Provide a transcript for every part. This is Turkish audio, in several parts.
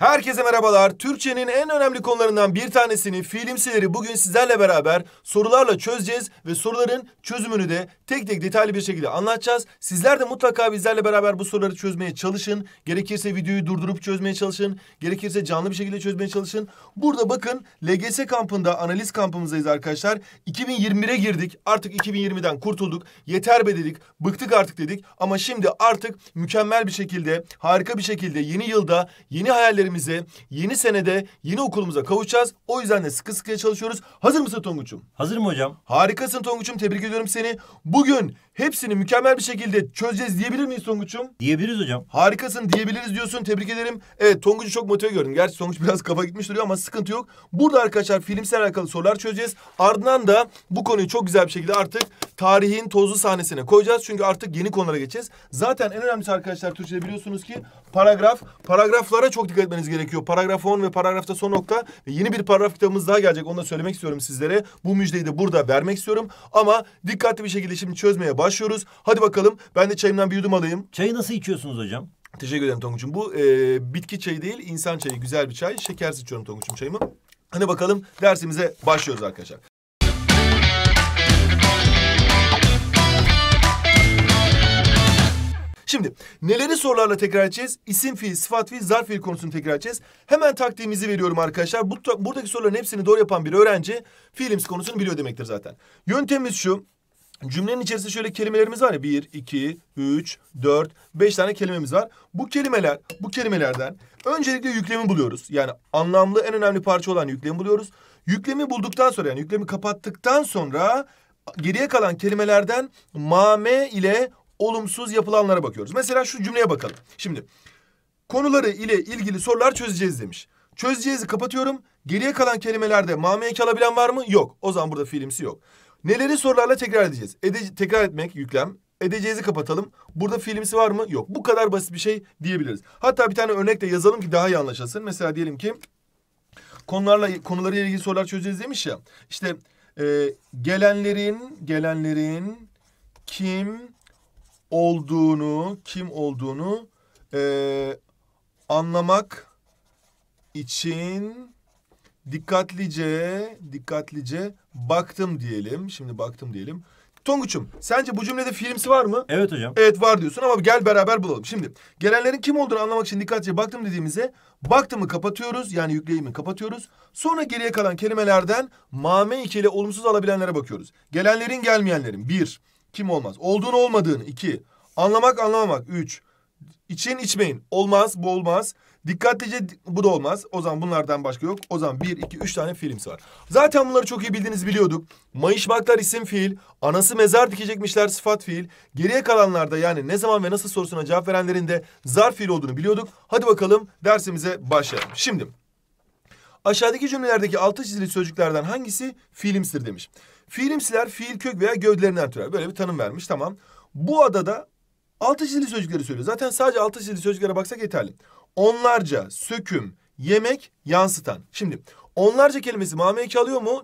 Herkese merhabalar. Türkçenin en önemli konularından bir tanesini fiilimsileri bugün sizlerle beraber sorularla çözeceğiz ve soruların çözümünü de tek tek detaylı bir şekilde anlatacağız. Sizler de mutlaka bizlerle beraber bu soruları çözmeye çalışın. Gerekirse videoyu durdurup çözmeye çalışın. Gerekirse canlı bir şekilde çözmeye çalışın. Burada bakın LGS kampında analiz kampımızdayız arkadaşlar. 2021'e girdik. Artık 2020'den kurtulduk. Yeter be dedik. Bıktık artık dedik. Ama şimdi artık mükemmel bir şekilde, harika bir şekilde yeni yılda yeni hayallerimiz hayallerimize yeni senede yeni okulumuza kavuşacağız. O yüzden de sıkı sıkıya çalışıyoruz. Hazır mısın Tonguç'um? Hazırım hocam. Harikasın Tonguç'um. Tebrik ediyorum seni. Bugün hepsini mükemmel bir şekilde çözeceğiz diyebilir miyiz Tonguç'um? Diyebiliriz hocam. Harikasın diyebiliriz diyorsun. Tebrik ederim. Evet Tonguç'u çok motive gördüm. Gerçi Tonguç biraz kafa gitmiş duruyor ama sıkıntı yok. Burada arkadaşlar filmsel alakalı sorular çözeceğiz. Ardından da bu konuyu çok güzel bir şekilde artık tarihin tozlu sahnesine koyacağız. Çünkü artık yeni konulara geçeceğiz. Zaten en önemlisi arkadaşlar Türkçe'de biliyorsunuz ki paragraf. Paragraflara çok dikkat etmeniz gerekiyor. Paragraf 10 ve paragrafta son nokta. Ve yeni bir paragraf kitabımız daha gelecek. Onu da söylemek istiyorum sizlere. Bu müjdeyi de burada vermek istiyorum. Ama dikkatli bir şekilde şimdi çözmeye başlayalım başlıyoruz. Hadi bakalım ben de çayımdan bir yudum alayım. Çayı nasıl içiyorsunuz hocam? Teşekkür ederim Tonguç'um. Bu e, bitki çayı değil insan çayı güzel bir çay. Şekersiz içiyorum Tonguç'um çayımı. Hani bakalım dersimize başlıyoruz arkadaşlar. Şimdi neleri sorularla tekrar edeceğiz? İsim fiil, sıfat fiil, zarf fiil konusunu tekrar edeceğiz. Hemen taktiğimizi veriyorum arkadaşlar. Bu, buradaki soruların hepsini doğru yapan bir öğrenci fiilimiz konusunu biliyor demektir zaten. Yöntemimiz şu. Cümlenin içerisinde şöyle kelimelerimiz var ya. Bir, iki, üç, dört, beş tane kelimemiz var. Bu kelimeler, bu kelimelerden öncelikle yüklemi buluyoruz. Yani anlamlı en önemli parça olan yüklemi buluyoruz. Yüklemi bulduktan sonra yani yüklemi kapattıktan sonra geriye kalan kelimelerden mame ile olumsuz yapılanlara bakıyoruz. Mesela şu cümleye bakalım. Şimdi konuları ile ilgili sorular çözeceğiz demiş. Çözeceğizi kapatıyorum. Geriye kalan kelimelerde mameye alabilen var mı? Yok. O zaman burada fiilimsi yok. Neleri sorularla tekrar edeceğiz? Ede tekrar etmek yüklem. Edeceğizi kapatalım. Burada fiilimsi var mı? Yok. Bu kadar basit bir şey diyebiliriz. Hatta bir tane örnek de yazalım ki daha iyi anlaşılsın. Mesela diyelim ki konularla konuları ilgili sorular çözeceğiz demiş ya. İşte e, gelenlerin gelenlerin kim olduğunu kim olduğunu e, anlamak için dikkatlice, dikkatlice baktım diyelim. Şimdi baktım diyelim. Tonguç'um sence bu cümlede filmsi var mı? Evet hocam. Evet var diyorsun ama gel beraber bulalım. Şimdi gelenlerin kim olduğunu anlamak için dikkatlice baktım dediğimize baktımı kapatıyoruz yani yükleyimi kapatıyoruz. Sonra geriye kalan kelimelerden mame ikili olumsuz alabilenlere bakıyoruz. Gelenlerin gelmeyenlerin bir kim olmaz olduğunu olmadığını iki anlamak anlamamak üç için içmeyin olmaz bu olmaz Dikkatlice bu da olmaz. O zaman bunlardan başka yok. O zaman bir, iki, üç tane fiilimsi var. Zaten bunları çok iyi bildiğiniz biliyorduk. Mayışmaklar isim fiil. Anası mezar dikecekmişler sıfat fiil. Geriye kalanlarda yani ne zaman ve nasıl sorusuna cevap verenlerin de zarf fiil olduğunu biliyorduk. Hadi bakalım dersimize başlayalım. Şimdi aşağıdaki cümlelerdeki altı çizili sözcüklerden hangisi fiilimsidir demiş. Fiilimsiler fiil kök veya gövdelerinden türer. Böyle bir tanım vermiş tamam. Bu adada altı çizili sözcükleri söylüyor. Zaten sadece altı çizili sözcüklere baksak yeterli onlarca söküm yemek yansıtan. Şimdi onlarca kelimesi mameki alıyor mu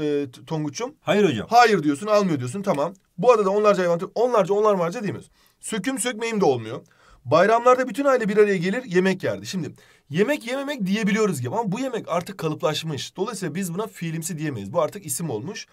e, e Tonguç'um? Hayır hocam. Hayır diyorsun almıyor diyorsun tamam. Bu adada onlarca hayvan onlarca onlar onlarca demiyoruz. Söküm sökmeyim de olmuyor. Bayramlarda bütün aile bir araya gelir yemek yerdi. Şimdi yemek yememek diyebiliyoruz gibi ama bu yemek artık kalıplaşmış. Dolayısıyla biz buna fiilimsi diyemeyiz. Bu artık isim olmuş.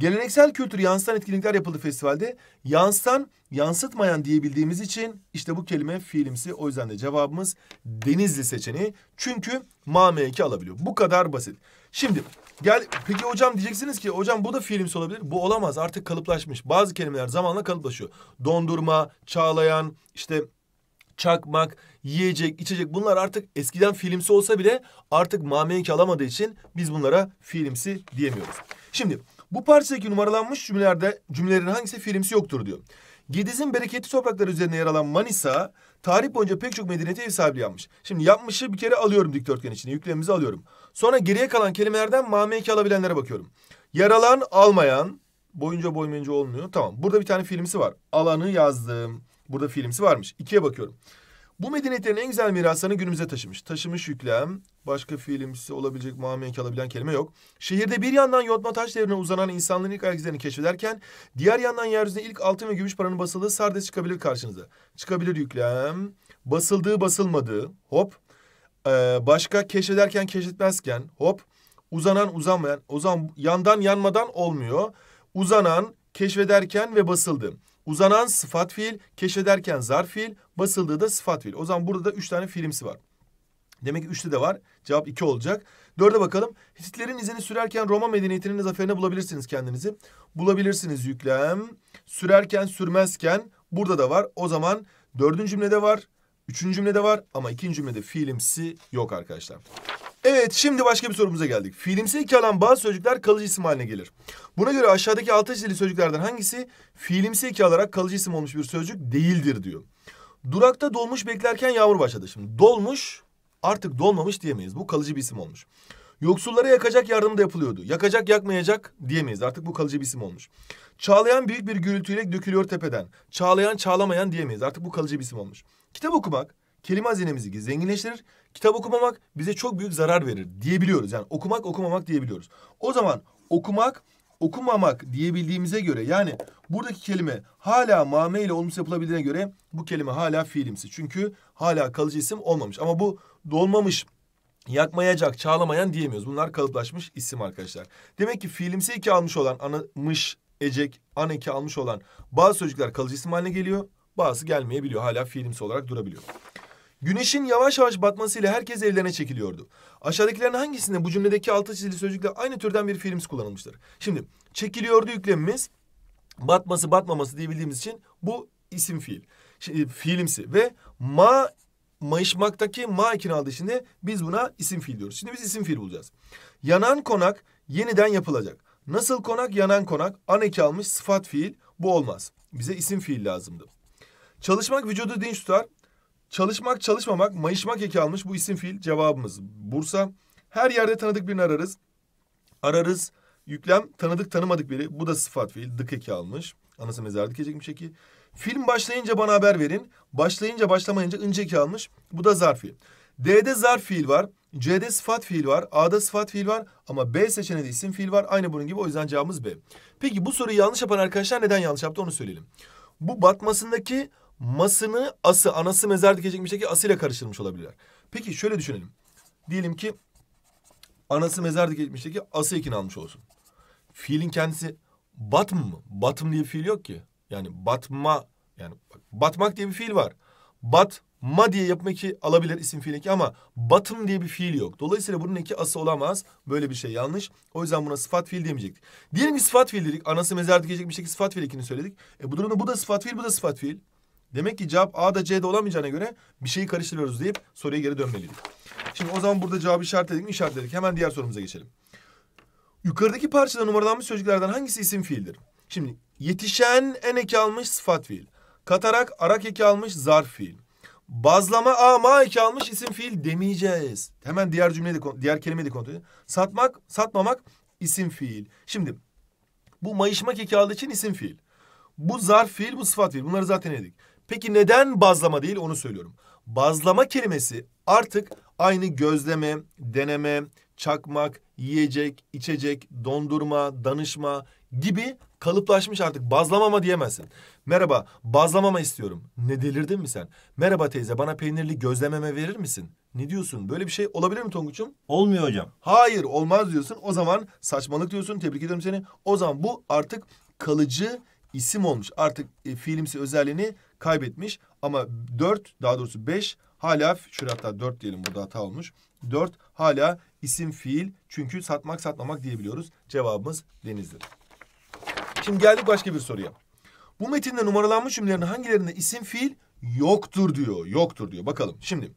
Geleneksel kültürü yansıtan etkinlikler yapıldı festivalde. Yansıtan, yansıtmayan diyebildiğimiz için işte bu kelime fiilimsi. O yüzden de cevabımız Denizli seçeneği. Çünkü MMK alabiliyor. Bu kadar basit. Şimdi gel peki hocam diyeceksiniz ki hocam bu da fiilimsi olabilir. Bu olamaz artık kalıplaşmış. Bazı kelimeler zamanla kalıplaşıyor. Dondurma, çağlayan, işte çakmak, yiyecek, içecek bunlar artık eskiden fiilimsi olsa bile artık mamenki alamadığı için biz bunlara fiilimsi diyemiyoruz. Şimdi bu parçadaki numaralanmış cümlelerde cümlelerin hangisi filmsi yoktur diyor. Gediz'in bereketli toprakları üzerine yer alan Manisa, tarih boyunca pek çok medeniyete ev sahibi yapmış. Şimdi yapmışı bir kere alıyorum dikdörtgen içine, yüklemimizi alıyorum. Sonra geriye kalan kelimelerden mameki alabilenlere bakıyorum. Yaralan, almayan, boyunca boymayınca olmuyor. Tamam, burada bir tane filmsi var. Alanı yazdım. Burada filmsi varmış. İkiye bakıyorum. Bu medeniyetlerin en güzel mirasını günümüze taşımış. Taşımış yüklem, başka fiilimsi olabilecek muamele alabilen kelime yok. Şehirde bir yandan yotma taş devrine uzanan insanlığın ilk ayak izlerini keşfederken... ...diğer yandan yeryüzüne ilk altın ve gümüş paranın basıldığı sardes çıkabilir karşınıza. Çıkabilir yüklem, basıldığı basılmadığı, hop. Ee, başka keşfederken keşfetmezken, hop. Uzanan uzanmayan, uzan, yandan yanmadan olmuyor. Uzanan, keşfederken ve basıldı. Uzanan sıfat fiil, keşfederken zarf fiil, Basıldığı da sıfat fiil. O zaman burada da üç tane fiilimsi var. Demek ki üçte de var. Cevap iki olacak. Dörde bakalım. Hititlerin izini sürerken Roma medeniyetinin zaferine bulabilirsiniz kendinizi. Bulabilirsiniz yüklem. Sürerken sürmezken burada da var. O zaman dördüncü cümlede var. Üçüncü cümlede var ama ikinci cümlede fiilimsi yok arkadaşlar. Evet şimdi başka bir sorumuza geldik. Fiilimsi iki alan bazı sözcükler kalıcı isim haline gelir. Buna göre aşağıdaki altı çizili sözcüklerden hangisi fiilimsi iki alarak kalıcı isim olmuş bir sözcük değildir diyor. Durakta dolmuş beklerken yağmur başladı. Şimdi dolmuş artık dolmamış diyemeyiz. Bu kalıcı bir isim olmuş. Yoksullara yakacak yardım da yapılıyordu. Yakacak yakmayacak diyemeyiz. Artık bu kalıcı bir isim olmuş. Çağlayan büyük bir gürültüyle dökülüyor tepeden. Çağlayan çağlamayan diyemeyiz. Artık bu kalıcı bir isim olmuş. Kitap okumak kelime hazinemizi zenginleştirir. Kitap okumamak bize çok büyük zarar verir diyebiliyoruz. Yani okumak okumamak diyebiliyoruz. O zaman okumak okumamak diyebildiğimize göre yani buradaki kelime hala mame ile olmuş yapılabildiğine göre bu kelime hala fiilimsi. Çünkü hala kalıcı isim olmamış. Ama bu dolmamış, yakmayacak, çağlamayan diyemiyoruz. Bunlar kalıplaşmış isim arkadaşlar. Demek ki fiilimsi iki almış olan anımış, ecek, an eki almış olan bazı sözcükler kalıcı isim haline geliyor. Bazısı gelmeyebiliyor. Hala fiilimsi olarak durabiliyor. Güneşin yavaş yavaş batmasıyla herkes evlerine çekiliyordu. Aşağıdakilerin hangisinde bu cümledeki altı çizili sözcükle aynı türden bir fiilimiz kullanılmıştır? Şimdi çekiliyordu yüklemimiz batması batmaması diye için bu isim fiil. Şimdi, e, fiilimsi ve ma mayışmaktaki ma ekini aldığı için de biz buna isim fiil diyoruz. Şimdi biz isim fiil bulacağız. Yanan konak yeniden yapılacak. Nasıl konak? Yanan konak. An eki almış sıfat fiil. Bu olmaz. Bize isim fiil lazımdı. Çalışmak vücudu dinç tutar. Çalışmak çalışmamak mayışmak eki almış bu isim fiil cevabımız Bursa. Her yerde tanıdık birini ararız. Ararız yüklem tanıdık tanımadık biri bu da sıfat fiil dık eki almış. Anası mezar dikecekmiş eki. Film başlayınca bana haber verin. Başlayınca başlamayınca ince eki almış. Bu da zarf fiil. D'de zarf fiil var. C'de sıfat fiil var. A'da sıfat fiil var. Ama B seçeneğinde isim fiil var. Aynı bunun gibi o yüzden cevabımız B. Peki bu soruyu yanlış yapan arkadaşlar neden yanlış yaptı onu söyleyelim. Bu batmasındaki masını ası, anası mezar dikecek bir dikecekmişteki asıyla karıştırmış olabilirler. Peki şöyle düşünelim. Diyelim ki anası mezar dikecekmişteki ası ekini almış olsun. Fiilin kendisi batm mı? Batm diye bir fiil yok ki. Yani batma yani batmak diye bir fiil var. Batma diye yapmak ki alabilir isim fiil eki ama batım diye bir fiil yok. Dolayısıyla bunun eki ası olamaz. Böyle bir şey yanlış. O yüzden buna sıfat fiil demeyecektik. Diyelim ki sıfat fiil dedik. Anası mezar dikecek bir şekilde sıfat fiil ekini söyledik. E bu durumda bu da sıfat fiil, bu da sıfat fiil. Demek ki cevap A da C de olamayacağına göre bir şeyi karıştırıyoruz deyip soruya geri dönmeliyiz. Şimdi o zaman burada cevabı işaretledik mi işaretledik. Hemen diğer sorumuza geçelim. Yukarıdaki parçada numaralanmış sözcüklerden hangisi isim fiildir? Şimdi yetişen en eki almış sıfat fiil. Katarak arak eki almış zarf fiil. Bazlama ama eki almış isim fiil demeyeceğiz. Hemen diğer cümleyi de diğer kelimeyi de kontrol edelim. Satmak, satmamak isim fiil. Şimdi bu mayışmak eki aldığı için isim fiil. Bu zarf fiil, bu sıfat fiil. Bunları zaten edik. Peki neden bazlama değil onu söylüyorum. Bazlama kelimesi artık aynı gözleme, deneme, çakmak, yiyecek, içecek, dondurma, danışma gibi kalıplaşmış artık. Bazlamama diyemezsin. Merhaba, bazlamama istiyorum. Ne delirdin mi sen? Merhaba teyze, bana peynirli gözlememe verir misin? Ne diyorsun? Böyle bir şey olabilir mi Tonguç'um? Olmuyor hocam. Hayır, olmaz diyorsun. O zaman saçmalık diyorsun. Tebrik ediyorum seni. O zaman bu artık kalıcı isim olmuş. Artık e, fiilimsi özelliğini kaybetmiş. Ama 4 daha doğrusu 5 hala şurada hatta 4 diyelim burada hata olmuş. 4 hala isim fiil çünkü satmak satmamak diyebiliyoruz. Cevabımız denizdir. Şimdi geldik başka bir soruya. Bu metinde numaralanmış cümlelerin hangilerinde isim fiil yoktur diyor. Yoktur diyor. Bakalım şimdi.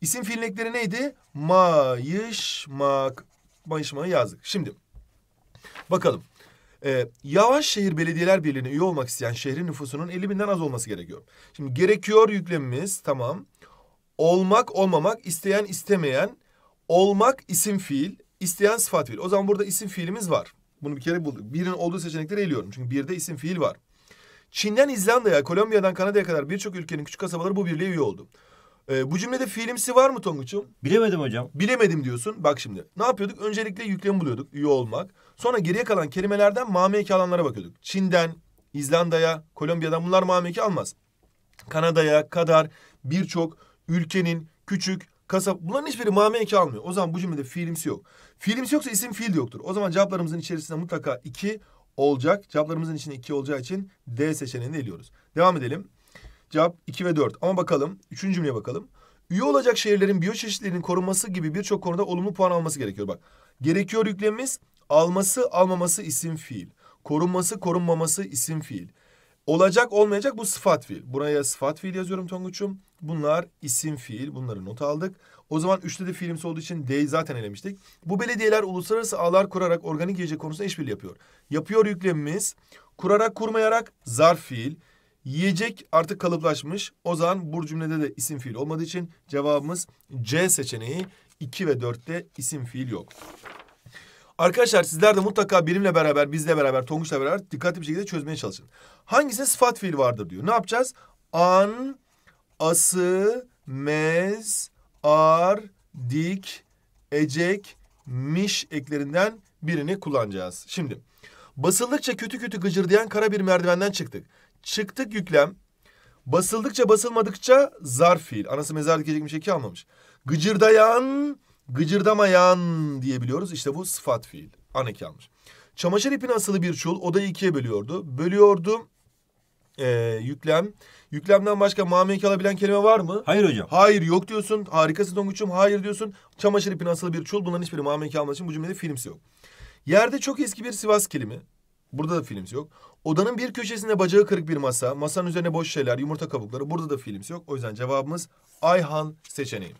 İsim fiil ekleri neydi? Mayışmak. Mayışmayı yazdık. Şimdi bakalım. E, yavaş şehir belediyeler birliğine üye olmak isteyen şehrin nüfusunun 50 binden az olması gerekiyor. Şimdi gerekiyor yüklemimiz tamam. Olmak olmamak isteyen istemeyen olmak isim fiil isteyen sıfat fiil. O zaman burada isim fiilimiz var. Bunu bir kere bulduk. Birinin olduğu seçenekleri eliyorum. Çünkü birde isim fiil var. Çin'den İzlanda'ya, Kolombiya'dan Kanada'ya kadar birçok ülkenin küçük kasabaları bu birliğe üye oldu. Ee, bu cümlede fiilimsi var mı Tonguç'um? Bilemedim hocam. Bilemedim diyorsun. Bak şimdi ne yapıyorduk? Öncelikle yüklemi buluyorduk üye olmak. Sonra geriye kalan kelimelerden mameki alanlara bakıyorduk. Çin'den, İzlanda'ya, Kolombiya'dan bunlar mameki almaz. Kanada'ya kadar birçok ülkenin küçük, kasap bunların hiçbiri mameki almıyor. O zaman bu cümlede fiilimsi yok. Fiilimsi yoksa isim fiil de yoktur. O zaman cevaplarımızın içerisinde mutlaka iki olacak. Cevaplarımızın içinde iki olacağı için D seçeneğini eliyoruz. Devam edelim. Cevap 2 ve 4. Ama bakalım. Üçüncü cümleye bakalım. Üye olacak şehirlerin biyoçeşitliliğinin korunması gibi birçok konuda olumlu puan alması gerekiyor. Bak gerekiyor yüklemimiz alması almaması isim fiil. Korunması korunmaması isim fiil. Olacak olmayacak bu sıfat fiil. Buraya sıfat fiil yazıyorum Tonguç'um. Bunlar isim fiil. Bunları not aldık. O zaman üçte de fiilimsi olduğu için D'yi zaten elemiştik. Bu belediyeler uluslararası ağlar kurarak organik yiyecek konusunda işbirliği yapıyor. Yapıyor yüklemimiz kurarak kurmayarak zarf fiil. Yiyecek artık kalıplaşmış. O zaman bu cümlede de isim fiil olmadığı için cevabımız C seçeneği. 2 ve 4'te isim fiil yok. Arkadaşlar sizler de mutlaka birimle beraber, bizle beraber, Tonguç'la beraber dikkatli bir şekilde çözmeye çalışın. Hangisi sıfat fiil vardır diyor. Ne yapacağız? An, ası, mez, ar, dik, ecek, miş eklerinden birini kullanacağız. Şimdi basıldıkça kötü kötü gıcırdayan kara bir merdivenden çıktık çıktık yüklem. Basıldıkça basılmadıkça zarf fiil. Anası mezar dikecek bir şey ki almamış. Gıcırdayan, gıcırdamayan diyebiliyoruz. İşte bu sıfat fiil. Aneki almış. Çamaşır ipine asılı bir çul odayı ikiye bölüyordu. Bölüyordu. Ee, yüklem. Yüklemden başka mameki alabilen kelime var mı? Hayır hocam. Hayır yok diyorsun. Harikasın Tonguç'um. Hayır diyorsun. Çamaşır ipine asılı bir çul. Bunların hiçbiri mameki almadığı için bu cümlede filmsi yok. Yerde çok eski bir Sivas kelimi. Burada da filims yok. Odanın bir köşesinde bacağı kırık bir masa, masanın üzerine boş şeyler, yumurta kabukları. Burada da filims yok. O yüzden cevabımız Ayhan seçeneği.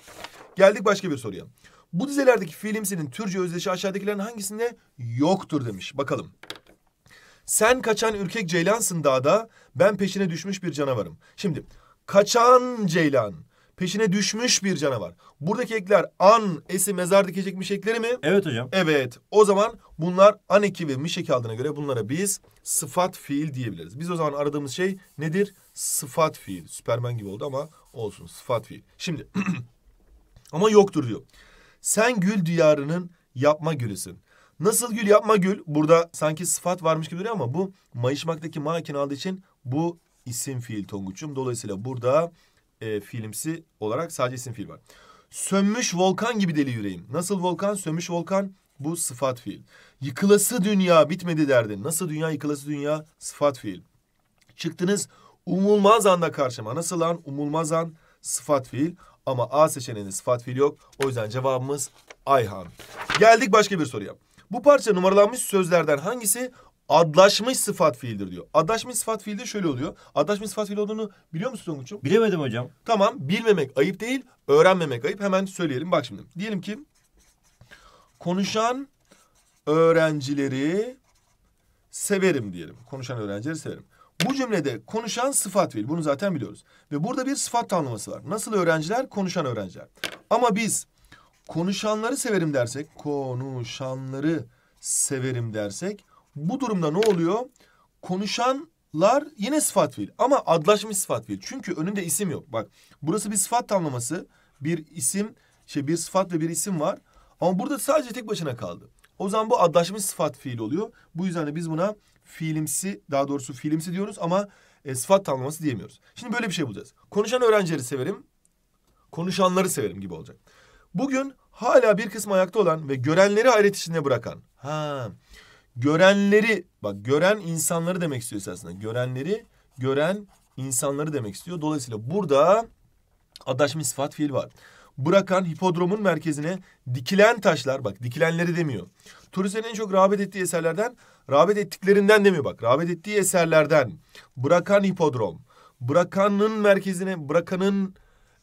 Geldik başka bir soruya. Bu dizelerdeki filmsinin Türkçe özdeşi aşağıdakilerin hangisinde yoktur demiş. Bakalım. Sen kaçan ürkek ceylansın dağda, ben peşine düşmüş bir canavarım. Şimdi kaçan ceylan, peşine düşmüş bir canavar. Buradaki ekler an, esi, mezar dikecekmiş ekleri mi? Evet hocam. Evet. O zaman bunlar an eki ve miş eki aldığına göre bunlara biz sıfat fiil diyebiliriz. Biz o zaman aradığımız şey nedir? Sıfat fiil. Süpermen gibi oldu ama olsun sıfat fiil. Şimdi ama yoktur diyor. Sen gül diyarının yapma gülüsün. Nasıl gül yapma gül? Burada sanki sıfat varmış gibi duruyor ama bu mayışmaktaki makine aldığı için bu isim fiil Tonguç'um. Dolayısıyla burada e, fiilimsi olarak sadece isim fiil var. Sönmüş volkan gibi deli yüreğim. Nasıl volkan? Sönmüş volkan bu sıfat fiil. Yıkılası dünya bitmedi derdin. Nasıl dünya yıkılası dünya sıfat fiil. Çıktınız umulmaz anda karşıma. Nasıl an? Umulmaz an sıfat fiil. Ama A seçeneğinde sıfat fiil yok. O yüzden cevabımız Ayhan. Geldik başka bir soruya. Bu parça numaralanmış sözlerden hangisi adlaşmış sıfat fiildir diyor. Adlaşmış sıfat fiili de şöyle oluyor. Adlaşmış sıfat fiili olduğunu biliyor musun Tonguç'um? Bilemedim hocam. Tamam bilmemek ayıp değil öğrenmemek ayıp. Hemen söyleyelim bak şimdi. Diyelim ki konuşan öğrencileri severim diyelim. Konuşan öğrencileri severim. Bu cümlede konuşan sıfat fiil. Bunu zaten biliyoruz. Ve burada bir sıfat tanımlaması var. Nasıl öğrenciler? Konuşan öğrenciler. Ama biz konuşanları severim dersek, konuşanları severim dersek bu durumda ne oluyor? Konuşanlar yine sıfat fiil ama adlaşmış sıfat fiil. Çünkü önünde isim yok. Bak burası bir sıfat tamlaması. Bir isim, şey bir sıfat ve bir isim var. Ama burada sadece tek başına kaldı. O zaman bu adlaşmış sıfat fiil oluyor. Bu yüzden de biz buna fiilimsi, daha doğrusu fiilimsi diyoruz ama e, sıfat tamlaması diyemiyoruz. Şimdi böyle bir şey bulacağız. Konuşan öğrencileri severim, konuşanları severim gibi olacak. Bugün hala bir kısmı ayakta olan ve görenleri hayret içinde bırakan. Ha görenleri bak gören insanları demek istiyor esasında. Görenleri gören insanları demek istiyor. Dolayısıyla burada adaşmış sıfat fiil var. Bırakan hipodromun merkezine dikilen taşlar bak dikilenleri demiyor. Turistlerin en çok rağbet ettiği eserlerden rağbet ettiklerinden demiyor bak. Rağbet ettiği eserlerden bırakan hipodrom. Bırakanın merkezine bırakanın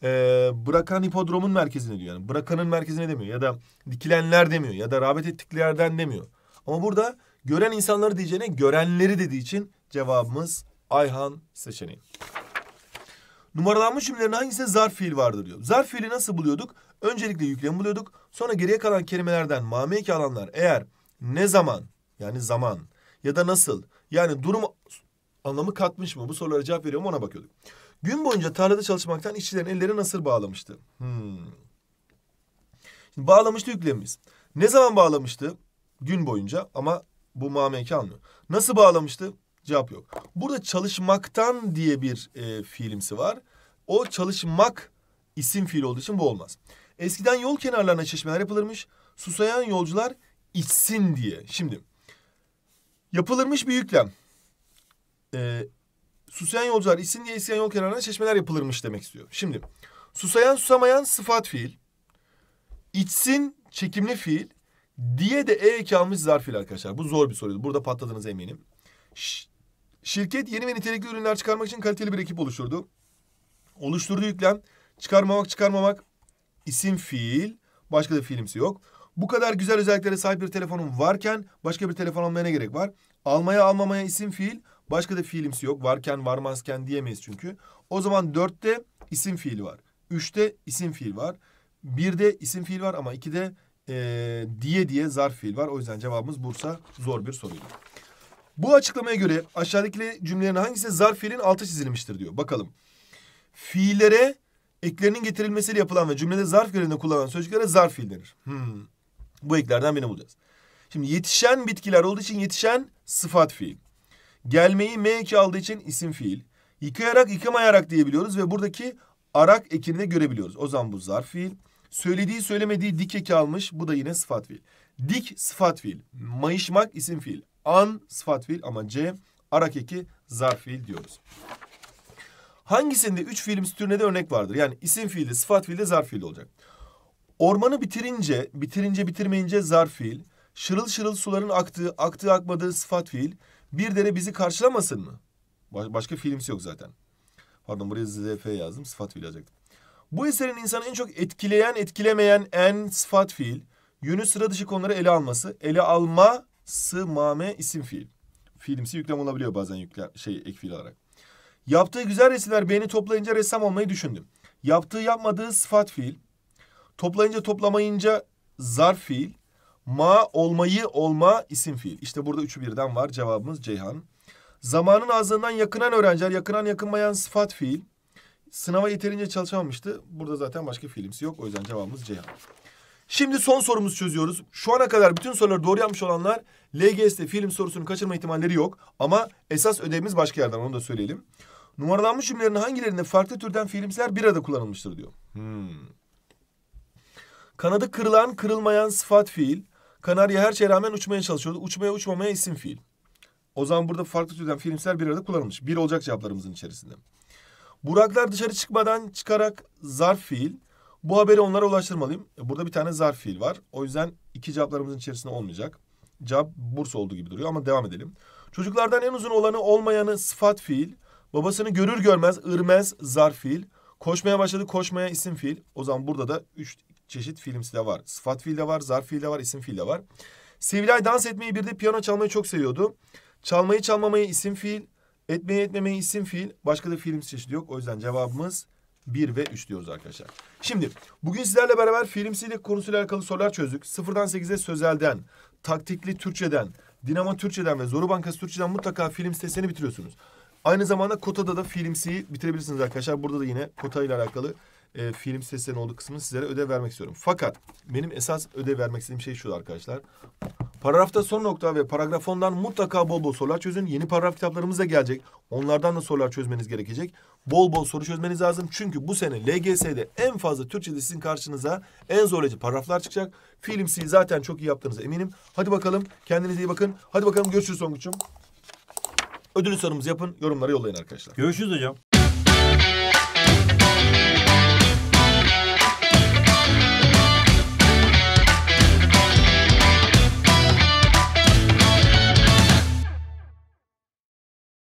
e, bırakan hipodromun merkezine diyor. Yani bırakanın merkezine demiyor ya da dikilenler demiyor ya da rağbet ettiklerden demiyor. Ama burada Gören insanları diyeceğine görenleri dediği için cevabımız Ayhan seçeneği. Numaralanmış cümlelerin hangisinde zarf fiil vardır diyor. Zarf fiili nasıl buluyorduk? Öncelikle yüklemi buluyorduk. Sonra geriye kalan kelimelerden mameki alanlar eğer ne zaman yani zaman ya da nasıl yani durum anlamı katmış mı? Bu sorulara cevap veriyorum ona bakıyorduk. Gün boyunca tarlada çalışmaktan işçilerin elleri nasıl bağlamıştı? Hmm. Şimdi bağlamıştı yüklemimiz. Ne zaman bağlamıştı? Gün boyunca ama bu mame almıyor. Nasıl bağlamıştı? Cevap yok. Burada çalışmaktan diye bir e, fiilimsi var. O çalışmak isim fiil olduğu için bu olmaz. Eskiden yol kenarlarına çeşmeler yapılırmış. Susayan yolcular içsin diye. Şimdi yapılırmış bir yüklem. Ee, susayan yolcular içsin diye eskiden yol kenarlarına çeşmeler yapılırmış demek istiyor. Şimdi susayan susamayan sıfat fiil. İçsin çekimli fiil. Diye de e almış zarf ile arkadaşlar. Bu zor bir soruydu. Burada patladınız eminim. şirket yeni ve nitelikli ürünler çıkarmak için kaliteli bir ekip oluşturdu. Oluşturduğu yüklem çıkarmamak çıkarmamak isim fiil başka da fiilimsi yok. Bu kadar güzel özelliklere sahip bir telefonun varken başka bir telefon almaya ne gerek var? Almaya almamaya isim fiil başka da fiilimsi yok. Varken varmazken diyemeyiz çünkü. O zaman dörtte isim fiil var. Üçte isim fiil var. Birde isim fiil var ama de e, diye diye zarf fiil var. O yüzden cevabımız Bursa zor bir soruydu. Bu açıklamaya göre aşağıdaki cümlelerin hangisi zarf fiilin altı çizilmiştir diyor. Bakalım. Fiillere eklerinin getirilmesiyle yapılan ve cümlede zarf görevinde kullanılan sözcüklere zarf fiil denir. Hmm. Bu eklerden birini bulacağız. Şimdi yetişen bitkiler olduğu için yetişen sıfat fiil. Gelmeyi m eki aldığı için isim fiil. Yıkayarak yıkamayarak diyebiliyoruz ve buradaki arak ekini de görebiliyoruz. O zaman bu zarf fiil. Söylediği söylemediği dik eki almış. Bu da yine sıfat fiil. Dik sıfat fiil. Mayışmak isim fiil. An sıfat fiil ama C arak eki zarf fiil diyoruz. Hangisinde üç fiilimiz türüne de örnek vardır? Yani isim fiili, sıfat fiili, zarf fiili olacak. Ormanı bitirince, bitirince bitirmeyince zarf fiil. Şırıl şırıl suların aktığı, aktığı akmadığı sıfat fiil. Bir dere bizi karşılamasın mı? Baş, başka fiilimsi yok zaten. Pardon buraya ZF yazdım. Sıfat fiil yazacaktım. Bu eserin insanı en çok etkileyen, etkilemeyen en sıfat fiil. Yönü sıra dışı konuları ele alması. Ele alma, sımame isim fiil. Fiilimsi yüklem olabiliyor bazen yükle, şey ek fiil olarak. Yaptığı güzel resimler beğeni toplayınca ressam olmayı düşündüm. Yaptığı yapmadığı sıfat fiil. Toplayınca toplamayınca zarf fiil. Ma olmayı olma isim fiil. İşte burada üçü birden var. Cevabımız Ceyhan. Zamanın azlığından yakınan öğrenciler yakınan yakınmayan sıfat fiil. Sınava yeterince çalışamamıştı. Burada zaten başka filmsi yok. O yüzden cevabımız C. Şimdi son sorumuzu çözüyoruz. Şu ana kadar bütün soruları doğru yapmış olanlar LGS'de film sorusunu kaçırma ihtimalleri yok. Ama esas ödevimiz başka yerden onu da söyleyelim. Numaralanmış cümlelerin hangilerinde farklı türden fiilimsiler bir arada kullanılmıştır diyor. Hmm. Kanadı kırılan, kırılmayan sıfat fiil. Kanarya her şeye rağmen uçmaya çalışıyordu. Uçmaya uçmamaya isim fiil. O zaman burada farklı türden fiilimsiler bir arada kullanılmış. Bir olacak cevaplarımızın içerisinde. Buraklar dışarı çıkmadan çıkarak zarf fiil. Bu haberi onlara ulaştırmalıyım. E, burada bir tane zarf fiil var. O yüzden iki cevaplarımızın içerisinde olmayacak. Cevap Bursa olduğu gibi duruyor ama devam edelim. Çocuklardan en uzun olanı olmayanı sıfat fiil. Babasını görür görmez ırmez zarf fiil. Koşmaya başladı koşmaya isim fiil. O zaman burada da üç çeşit fiilimsi de var. Sıfat fiil de var, zarf fiil de var, isim fiil de var. Sevilay dans etmeyi bir de piyano çalmayı çok seviyordu. Çalmayı çalmamayı isim fiil. Etmeye etmemeyi isim fiil. Başka da fiilim çeşidi yok. O yüzden cevabımız 1 ve 3 diyoruz arkadaşlar. Şimdi bugün sizlerle beraber fiilimsilik konusuyla alakalı sorular çözdük. Sıfırdan 8'e sözelden, taktikli Türkçeden, Dinamo Türkçeden ve Zoru Bankası Türkçeden mutlaka film sitesini bitiriyorsunuz. Aynı zamanda Kota'da da fiilimsiyi bitirebilirsiniz arkadaşlar. Burada da yine Kota ile alakalı e, film sitesinin olduğu kısmını sizlere ödev vermek istiyorum. Fakat benim esas ödev vermek istediğim şey şu arkadaşlar. Paragrafta son nokta ve paragrafondan mutlaka bol bol sorular çözün. Yeni paragraf kitaplarımız da gelecek. Onlardan da sorular çözmeniz gerekecek. Bol bol soru çözmeniz lazım. Çünkü bu sene LGS'de en fazla Türkçe'de sizin karşınıza en zorlayıcı paragraflar çıkacak. Filmsi'yi zaten çok iyi yaptığınıza eminim. Hadi bakalım kendinize iyi bakın. Hadi bakalım görüşürüz Songuç'um. Ödülü sorumuzu yapın. Yorumlara yollayın arkadaşlar. Görüşürüz hocam.